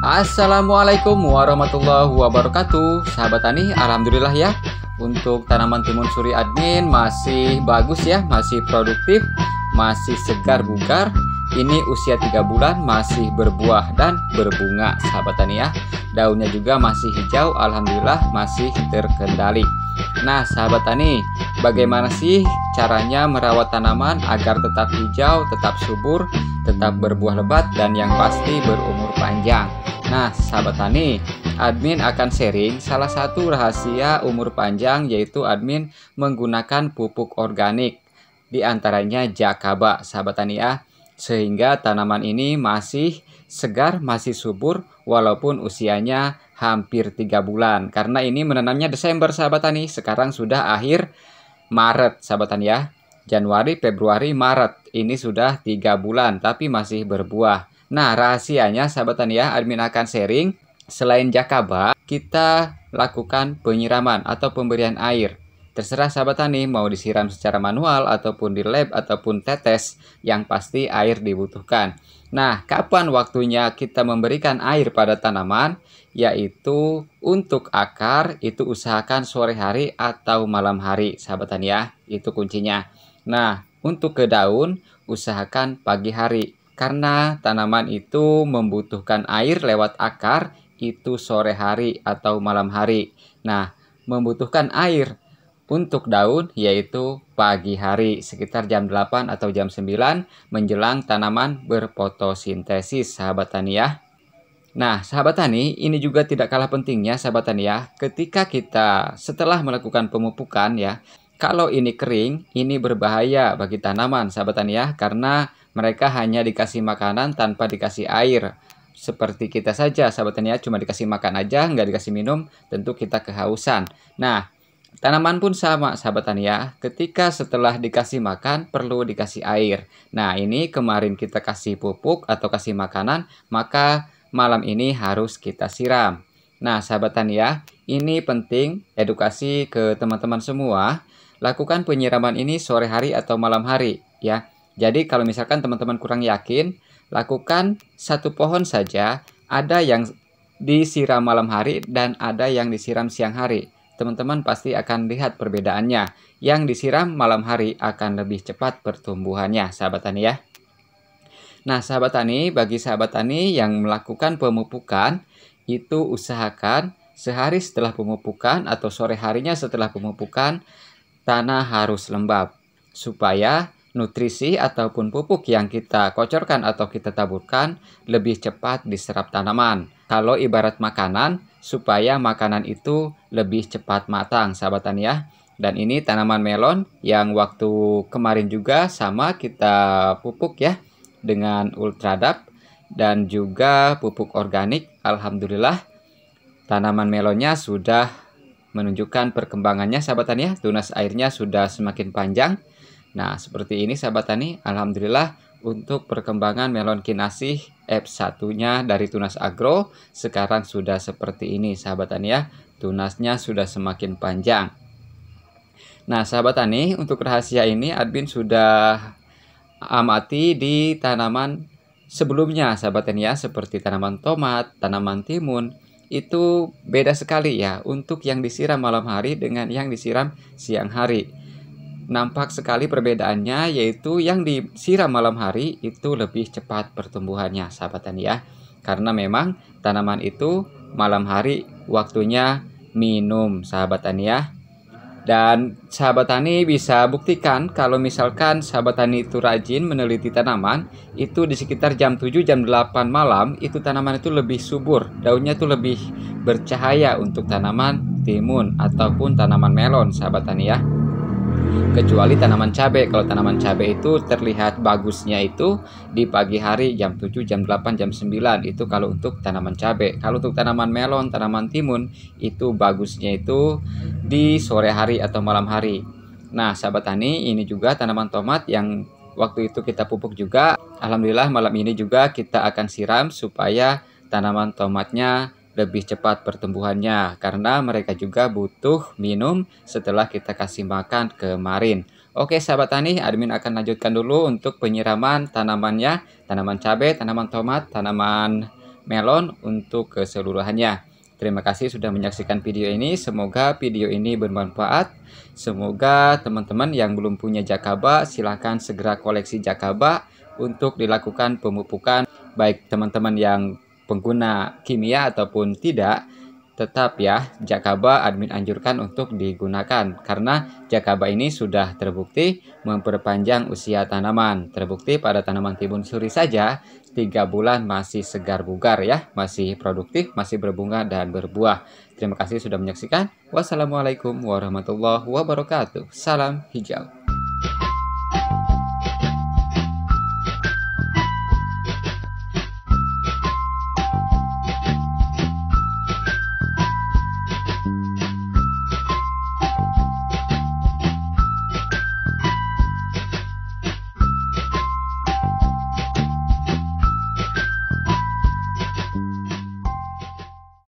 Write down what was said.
Assalamualaikum warahmatullahi wabarakatuh Sahabat Tani, Alhamdulillah ya Untuk tanaman timun suri admin masih bagus ya Masih produktif, masih segar bugar Ini usia 3 bulan masih berbuah dan berbunga Sahabat Tani ya Daunnya juga masih hijau, Alhamdulillah masih terkendali Nah sahabat tani, bagaimana sih caranya merawat tanaman agar tetap hijau, tetap subur, tetap berbuah lebat dan yang pasti berumur panjang. Nah, sahabat tani, admin akan sharing salah satu rahasia umur panjang yaitu admin menggunakan pupuk organik. Di antaranya jakaba, sahabat tani ya. Sehingga tanaman ini masih segar, masih subur walaupun usianya hampir 3 bulan. Karena ini menanamnya Desember sahabat tani, sekarang sudah akhir Maret sahabat tani ya. Januari, Februari, Maret ini sudah tiga bulan tapi masih berbuah. Nah, rahasianya sahabat tani ya, admin akan sharing selain jakaba, kita lakukan penyiraman atau pemberian air. Terserah sahabat tani mau disiram secara manual ataupun di lab ataupun tetes, yang pasti air dibutuhkan. Nah, kapan waktunya kita memberikan air pada tanaman? Yaitu untuk akar itu usahakan sore hari atau malam hari, sahabat tani ya. Itu kuncinya. Nah, untuk ke daun usahakan pagi hari karena tanaman itu membutuhkan air lewat akar itu sore hari atau malam hari. Nah, membutuhkan air untuk daun yaitu pagi hari sekitar jam 8 atau jam 9 menjelang tanaman berfotosintesis sahabat tani ya. Nah, sahabat tani, ini juga tidak kalah pentingnya sahabat tani ya, ketika kita setelah melakukan pemupukan ya, kalau ini kering, ini berbahaya bagi tanaman, sahabat tani ya, karena mereka hanya dikasih makanan tanpa dikasih air. Seperti kita saja, sahabat tani ya, cuma dikasih makan aja, nggak dikasih minum, tentu kita kehausan. Nah, Tanaman pun sama, sahabat ya, Ketika setelah dikasih makan, perlu dikasih air. Nah, ini kemarin kita kasih pupuk atau kasih makanan, maka malam ini harus kita siram. Nah, sahabat ya, ini penting edukasi ke teman-teman semua. Lakukan penyiraman ini sore hari atau malam hari ya. Jadi kalau misalkan teman-teman kurang yakin, lakukan satu pohon saja, ada yang disiram malam hari dan ada yang disiram siang hari. Teman-teman pasti akan lihat perbedaannya. Yang disiram malam hari akan lebih cepat pertumbuhannya, sahabat tani ya. Nah, sahabat tani, bagi sahabat tani yang melakukan pemupukan, itu usahakan sehari setelah pemupukan atau sore harinya setelah pemupukan tanah harus lembab supaya nutrisi ataupun pupuk yang kita kocorkan atau kita taburkan lebih cepat diserap tanaman. Kalau ibarat makanan, supaya makanan itu lebih cepat matang, sahabat tani ya. Dan ini tanaman melon yang waktu kemarin juga sama kita pupuk ya dengan ultradap dan juga pupuk organik. Alhamdulillah tanaman melonnya sudah menunjukkan perkembangannya sahabat tani ya. Tunas airnya sudah semakin panjang. Nah, seperti ini sahabat tani, alhamdulillah untuk perkembangan melon kinasi F1-nya dari tunas agro sekarang sudah seperti ini sahabat tani ya. Tunasnya sudah semakin panjang. Nah, sahabat tani, untuk rahasia ini admin sudah amati di tanaman sebelumnya sahabat tani ya seperti tanaman tomat, tanaman timun, itu beda sekali ya untuk yang disiram malam hari dengan yang disiram siang hari. Nampak sekali perbedaannya yaitu yang disiram malam hari itu lebih cepat pertumbuhannya sahabat tani ya. Karena memang tanaman itu malam hari waktunya minum sahabat tani ya. Dan sahabat tani bisa buktikan kalau misalkan sahabat tani itu rajin meneliti tanaman, itu di sekitar jam 7 jam 8 malam itu tanaman itu lebih subur, daunnya itu lebih bercahaya untuk tanaman timun ataupun tanaman melon sahabat tani ya. Kecuali tanaman cabai, kalau tanaman cabai itu terlihat bagusnya itu di pagi hari jam 7, jam 8, jam 9 itu kalau untuk tanaman cabai. Kalau untuk tanaman melon, tanaman timun itu bagusnya itu di sore hari atau malam hari. Nah, sahabat tani, ini juga tanaman tomat yang waktu itu kita pupuk juga. Alhamdulillah malam ini juga kita akan siram supaya tanaman tomatnya lebih cepat pertumbuhannya karena mereka juga butuh minum setelah kita kasih makan kemarin. Oke sahabat tani, admin akan lanjutkan dulu untuk penyiraman tanamannya, tanaman cabai, tanaman tomat, tanaman melon untuk keseluruhannya. Terima kasih sudah menyaksikan video ini. Semoga video ini bermanfaat. Semoga teman-teman yang belum punya jakaba silahkan segera koleksi jakaba untuk dilakukan pemupukan baik teman-teman yang pengguna kimia ataupun tidak Tetap ya, Jakaba admin anjurkan untuk digunakan karena Jakaba ini sudah terbukti memperpanjang usia tanaman. Terbukti pada tanaman timun suri saja tiga bulan masih segar bugar ya, masih produktif, masih berbunga dan berbuah. Terima kasih sudah menyaksikan. Wassalamualaikum warahmatullahi wabarakatuh. Salam hijau.